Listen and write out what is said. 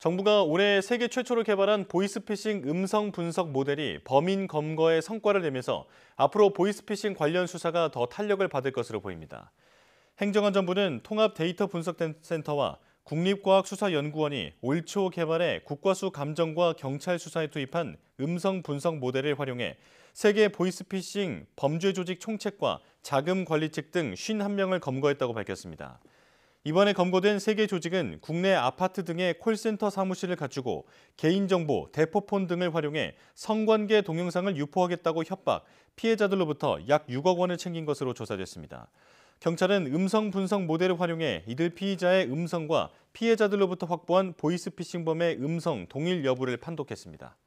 정부가 올해 세계 최초로 개발한 보이스피싱 음성 분석 모델이 범인 검거에 성과를 내면서 앞으로 보이스피싱 관련 수사가 더 탄력을 받을 것으로 보입니다. 행정안전부는 통합 데이터 분석센터와 국립과학수사연구원이 올 초 개발해 국과수 감정과 경찰 수사에 투입한 음성 분석 모델을 활용해 세계 보이스피싱 범죄 조직 총책과 자금 관리책등 51명을 검거했다고 밝혔습니다. 이번에 검거된 세개 조직은 국내 아파트 등의 콜센터 사무실을 갖추고 개인정보, 대포폰 등을 활용해 성관계 동영상을 유포하겠다고 협박, 피해자들로부터 약 6억 원을 챙긴 것으로 조사됐습니다. 경찰은 음성 분석 모델을 활용해 이들 피의자의 음성과 피해자들로부터 확보한 보이스피싱범의 음성 동일 여부를 판독했습니다.